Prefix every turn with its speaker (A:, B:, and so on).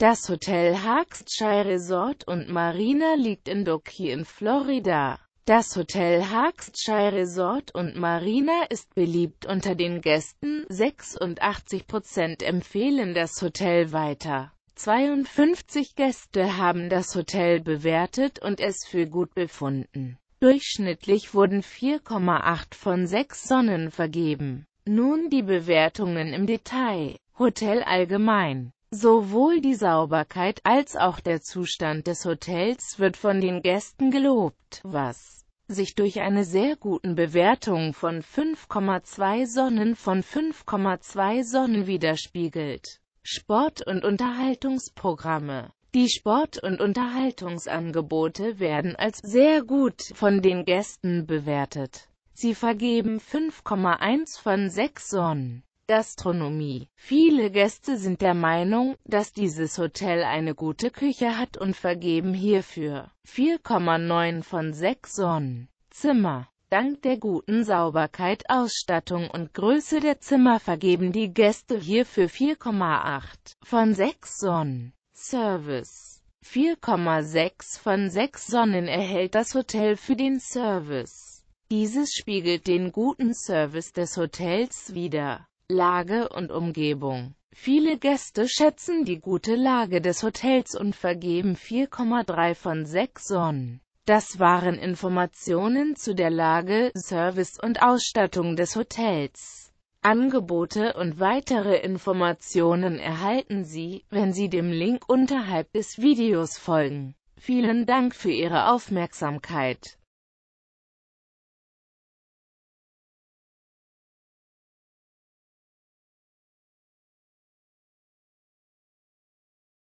A: Das Hotel Hawkesbury Resort und Marina liegt in Docky in Florida. Das Hotel Hawkesbury Resort und Marina ist beliebt unter den Gästen, 86% empfehlen das Hotel weiter. 52 Gäste haben das Hotel bewertet und es für gut befunden. Durchschnittlich wurden 4,8 von 6 Sonnen vergeben. Nun die Bewertungen im Detail. Hotel allgemein Sowohl die Sauberkeit als auch der Zustand des Hotels wird von den Gästen gelobt, was sich durch eine sehr guten Bewertung von 5,2 Sonnen von 5,2 Sonnen widerspiegelt. Sport- und Unterhaltungsprogramme die Sport- und Unterhaltungsangebote werden als sehr gut von den Gästen bewertet. Sie vergeben 5,1 von 6 Sonnen. Gastronomie. Viele Gäste sind der Meinung, dass dieses Hotel eine gute Küche hat und vergeben hierfür 4,9 von 6 Sonnen. Zimmer Dank der guten Sauberkeit, Ausstattung und Größe der Zimmer vergeben die Gäste hierfür 4,8 von 6 Sonnen. Service 4,6 von 6 Sonnen erhält das Hotel für den Service. Dieses spiegelt den guten Service des Hotels wider. Lage und Umgebung. Viele Gäste schätzen die gute Lage des Hotels und vergeben 4,3 von 6 Sonnen. Das waren Informationen zu der Lage, Service und Ausstattung des Hotels. Angebote und weitere Informationen erhalten Sie, wenn Sie dem Link unterhalb des Videos folgen. Vielen Dank für Ihre Aufmerksamkeit.